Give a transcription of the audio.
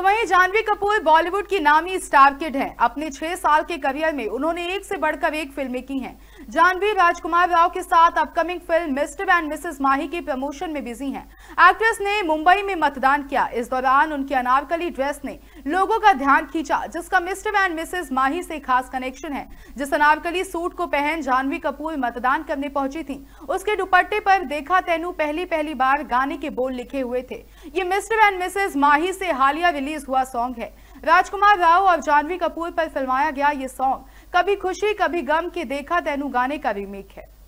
तो वहीं जानवी कपूर बॉलीवुड की नामी स्टार किड हैं अपने छह साल के करियर में उन्होंने एक से बढ़कर एक फिल्में की हैं जानवी राजकुमार राव के साथ upcoming film Mr and Mrs Mahi के प्रमोशन में बिजी हैं एक्ट्रेस ने मुंबई में मतदान किया इस दौरान उनकी अनारकली ड्रेस ने लोगों का ध्यान खींचा जिसका मिस्टर एंड मिसेस माही से खास कनेक्शन है जिस अनारकली सूट को पहन जानवी कपूर मतदान करने पहुंची थी उसके दुपट्टे पर देखा तेनू पहली पहली बार गाने के बोल लिखे हुए थे ये मिस्टर एंड मिसेस माही से हालिया रिलीज हुआ सॉन्ग है राजकुमार राव और जानवी कपूर पर फिल्माया गया ये सॉन्ग कभी खुशी कभी गम के देखा तेनु गाने का रिमेक है